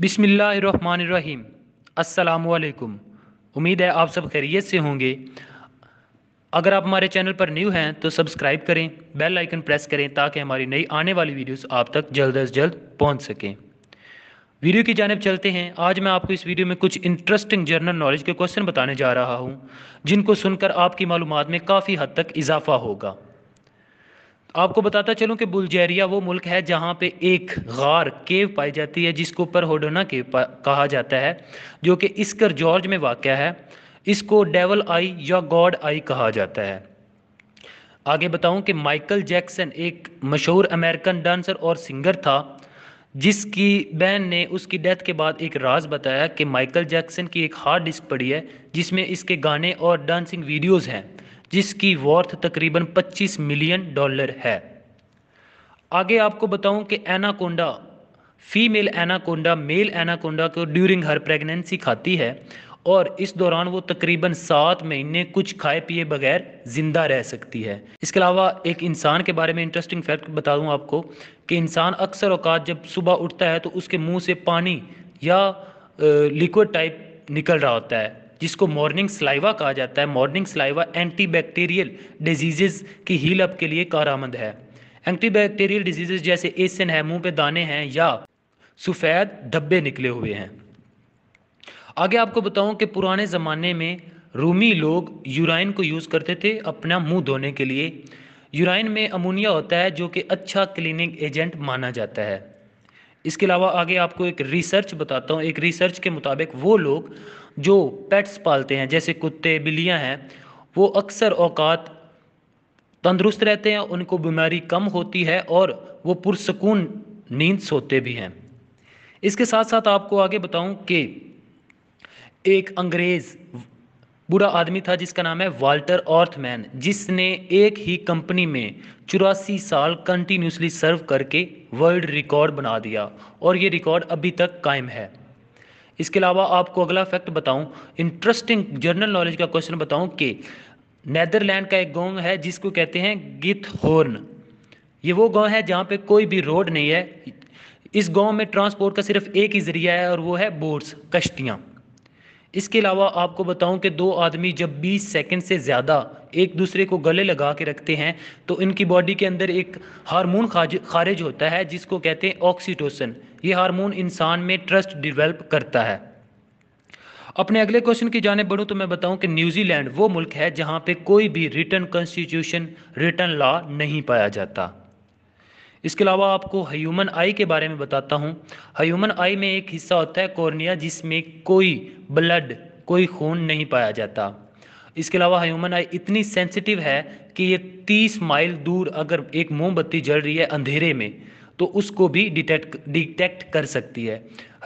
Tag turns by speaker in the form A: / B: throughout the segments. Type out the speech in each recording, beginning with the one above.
A: बिसमीम् अल्लाम उम्मीद है आप सब खैरियत से होंगे अगर आप हमारे चैनल पर न्यू हैं तो सब्सक्राइब करें बेल आइकन प्रेस करें ताकि हमारी नई आने वाली वीडियोस आप तक जल्द अज जल्द पहुंच सकें वीडियो की जानब चलते हैं आज मैं आपको इस वीडियो में कुछ इंटरेस्टिंग जर्नल नॉलेज के क्वेश्चन बताने जा रहा हूँ जिनको सुनकर आपकी मालूम में काफ़ी हद तक इजाफा होगा आपको बताता चलूं कि बुल्जेरिया वो मुल्क है जहां पे एक गार केव पाई जाती है जिसको ऊपर होडोना केव कहा जाता है जो कि इसकर जॉर्ज में वाक़ है इसको डेवल आई या गॉड आई कहा जाता है आगे बताऊं कि माइकल जैक्सन एक मशहूर अमेरिकन डांसर और सिंगर था जिसकी बहन ने उसकी डेथ के बाद एक राज बताया कि माइकल जैक्सन की एक हार्ड डिस्क पड़ी है जिसमें इसके गाने और डांसिंग वीडियोस हैं जिसकी वर्थ तकरीबन 25 मिलियन डॉलर है आगे आपको बताऊं कि anaconda female anaconda male anaconda को ड्यूरिंग हर प्रेगनेंसी खाती है और इस दौरान वो तकरीबन सात महीने कुछ खाए पिए बगैर ज़िंदा रह सकती है इसके अलावा एक इंसान के बारे में इंटरेस्टिंग फैक्ट बता दूँ आपको कि इंसान अक्सर अवकात जब सुबह उठता है तो उसके मुंह से पानी या लिक्विड टाइप निकल रहा होता है जिसको मॉर्निंग स्लाइवा कहा जाता है मॉर्निंग स्लाइवा एंटीबैक्टीरियल डिजीजेज की हील अप के लिए कारामंद है एंटीबैक्टीरियल डिजीजेज जैसे एसन है मुंह पे दाने हैं या सफ़ेद धब्बे निकले हुए हैं आगे आपको बताऊं कि पुराने ज़माने में रूमी लोग यूराइन को यूज़ करते थे अपना मुंह धोने के लिए यूराइन में अमोनिया होता है जो कि अच्छा क्लीनिंग एजेंट माना जाता है इसके अलावा आगे आपको एक रिसर्च बताता हूँ एक रिसर्च के मुताबिक वो लोग जो पेट्स पालते हैं जैसे कुत्ते बिल्लियाँ हैं वो अक्सर औकात तंदुरुस्त रहते हैं उनको बीमारी कम होती है और वो पुरसकून नींद सोते भी हैं इसके साथ साथ आपको आगे बताऊं कि एक अंग्रेज़ बुरा आदमी था जिसका नाम है वाल्टर ऑर्थमैन जिसने एक ही कंपनी में चौरासी साल कंटिन्यूसली सर्व करके वर्ल्ड रिकॉर्ड बना दिया और ये रिकॉर्ड अभी तक कायम है इसके अलावा आपको अगला फैक्ट बताऊं इंटरेस्टिंग जनरल नॉलेज का क्वेश्चन बताऊं कि नैदरलैंड का एक गांव है जिसको कहते हैं गिथ होर्न ये वो गांव है जहाँ पे कोई भी रोड नहीं है इस गांव में ट्रांसपोर्ट का सिर्फ एक ही जरिया है और वो है बोट्स कश्तियाँ इसके अलावा आपको बताऊं कि दो आदमी जब 20 सेकंड से ज़्यादा एक दूसरे को गले लगा के रखते हैं तो इनकी बॉडी के अंदर एक हार्मोन खारिज होता है जिसको कहते हैं ऑक्सीटोसन ये हार्मोन इंसान में ट्रस्ट डिवेल्प करता है अपने अगले क्वेश्चन की जाने बढ़ूँ तो मैं बताऊँ कि न्यूजीलैंड वो मुल्क है जहाँ पर कोई भी रिटर्न कॉन्स्टिट्यूशन रिटर्न लॉ नहीं पाया जाता इसके अलावा आपको ह्यूमन आई के बारे में बताता हूँ ह्यूमन आई में एक हिस्सा होता है कॉर्निया जिसमें कोई ब्लड कोई खून नहीं पाया जाता इसके अलावा ह्यूमन आई इतनी सेंसिटिव है कि ये तीस माइल दूर अगर एक मोमबत्ती जल रही है अंधेरे में तो उसको भी डिटेक्ट डिटेक्ट कर सकती है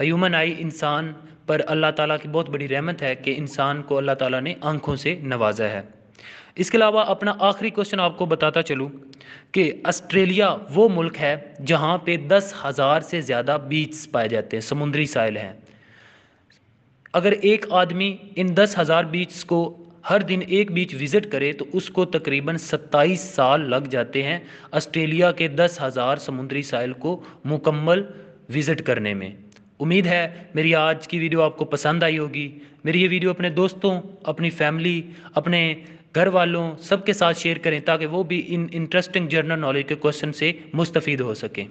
A: ह्यूमन आई इंसान पर अल्लाह ताला की बहुत बड़ी रहमत है कि इंसान को अल्लाह ताला ने आंखों से नवाजा है इसके अलावा अपना आखिरी क्वेश्चन आपको बताता चलूँ कि ऑस्ट्रेलिया वो मुल्क है जहाँ पे दस हज़ार से ज़्यादा बीच पाए जाते हैं समुद्री साइल हैं अगर एक आदमी इन दस हज़ार बीच को हर दिन एक बीच विज़िट करे तो उसको तकरीबन सत्ताईस साल लग जाते हैं ऑस्ट्रेलिया के दस हज़ार समुद्री साइल को मुकम्मल विज़िट करने में उम्मीद है मेरी आज की वीडियो आपको पसंद आई होगी मेरी ये वीडियो अपने दोस्तों अपनी फैमिली अपने घर वालों सबके साथ शेयर करें ताकि वो भी इन इंटरेस्टिंग जर्नल नॉलेज के क्वेश्चन से मुस्तफ़ हो सकें